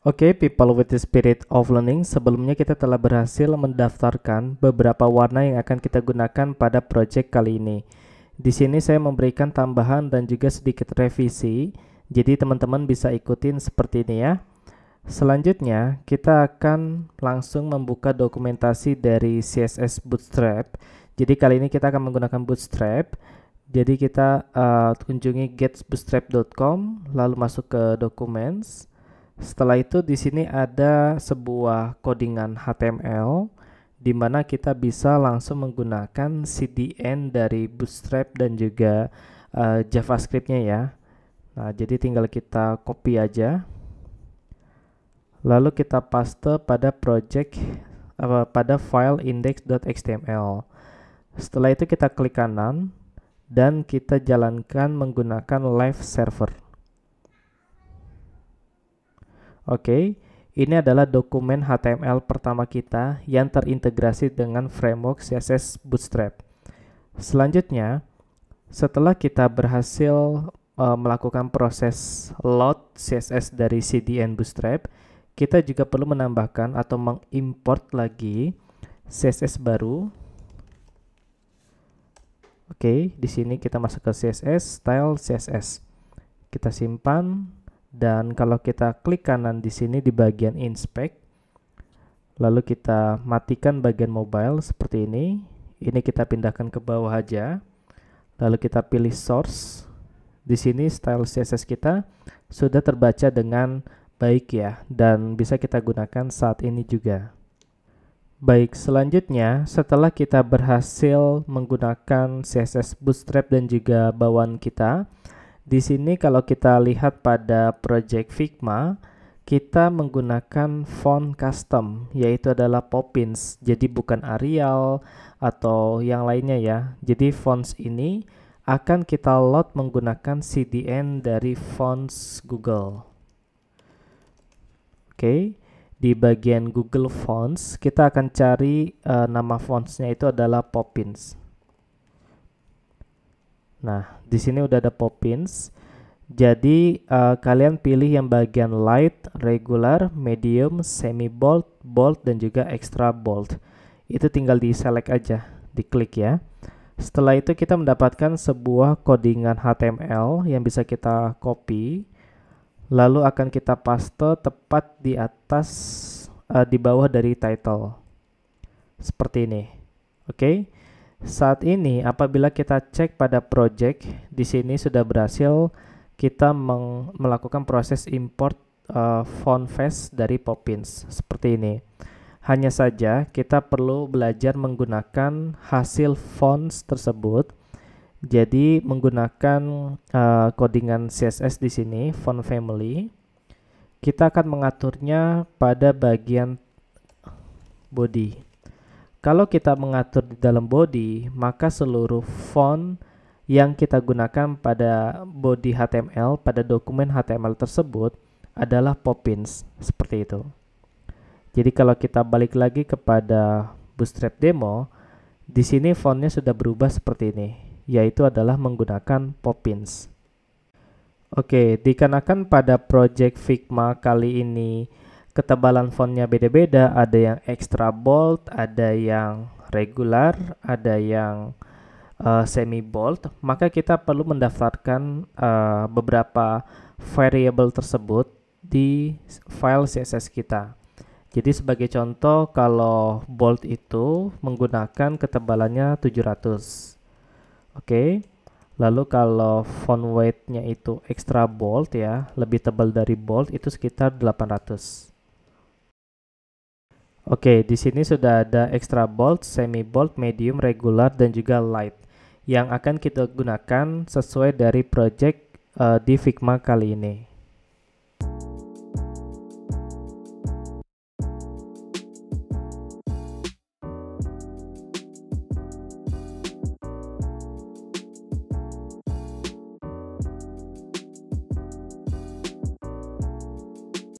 Oke, okay, people with the spirit of learning, sebelumnya kita telah berhasil mendaftarkan beberapa warna yang akan kita gunakan pada project kali ini. Di sini saya memberikan tambahan dan juga sedikit revisi, jadi teman-teman bisa ikutin seperti ini ya. Selanjutnya, kita akan langsung membuka dokumentasi dari CSS Bootstrap. Jadi kali ini kita akan menggunakan Bootstrap. Jadi kita uh, kunjungi getbootstrap.com, lalu masuk ke documents setelah itu di sini ada sebuah codingan HTML di mana kita bisa langsung menggunakan CDN dari Bootstrap dan juga uh, JavaScript-nya ya. Nah, jadi tinggal kita copy aja. Lalu kita paste pada project uh, pada file index.html. Setelah itu kita klik kanan dan kita jalankan menggunakan live server. Oke, okay. ini adalah dokumen HTML pertama kita yang terintegrasi dengan framework CSS Bootstrap. Selanjutnya, setelah kita berhasil uh, melakukan proses load CSS dari CDN Bootstrap, kita juga perlu menambahkan atau mengimport lagi CSS baru. Oke, okay, di sini kita masuk ke CSS, style CSS. Kita simpan, dan kalau kita klik kanan di sini di bagian inspect lalu kita matikan bagian mobile seperti ini ini kita pindahkan ke bawah aja lalu kita pilih source di sini style CSS kita sudah terbaca dengan baik ya dan bisa kita gunakan saat ini juga Baik, selanjutnya setelah kita berhasil menggunakan CSS Bootstrap dan juga bawaan kita, di sini kalau kita lihat pada project Figma, kita menggunakan font custom yaitu adalah Poppins. Jadi bukan Arial atau yang lainnya ya. Jadi fonts ini akan kita load menggunakan CDN dari fonts Google. Oke, di bagian Google Fonts kita akan cari uh, nama fontsnya itu adalah Poppins. Nah, di sini udah ada pop-ins. Jadi uh, kalian pilih yang bagian light, regular, medium, semi bold, bold dan juga extra bold. Itu tinggal di select aja, diklik ya. Setelah itu kita mendapatkan sebuah codingan HTML yang bisa kita copy. Lalu akan kita paste tepat di atas uh, di bawah dari title. Seperti ini. Oke. Okay? Saat ini apabila kita cek pada project di sini sudah berhasil kita melakukan proses import uh, eh, font face dari Poppins seperti ini. Hanya saja kita perlu belajar menggunakan hasil fonts tersebut. Jadi menggunakan uh, codingan CSS di sini font family. Kita akan mengaturnya pada bagian body. Kalau kita mengatur di dalam body, maka seluruh font yang kita gunakan pada body HTML, pada dokumen HTML tersebut adalah Poppins, seperti itu. Jadi kalau kita balik lagi kepada Bootstrap demo, di sini fontnya sudah berubah seperti ini, yaitu adalah menggunakan Poppins. Oke, dikarenakan pada project Figma kali ini ketebalan fontnya beda-beda ada yang extra bold ada yang regular ada yang uh, eh, semi bold maka kita perlu mendaftarkan uh, beberapa variable tersebut di file CSS kita jadi sebagai contoh kalau bold itu menggunakan ketebalannya 700. Oke. Okay. Lalu kalau font weightnya itu extra bold ya, lebih tebal dari bold itu sekitar 800. Oke, di sini sudah ada extra bold, semi bold, medium, regular, dan juga light yang akan kita gunakan sesuai dari project uh, di Figma kali ini.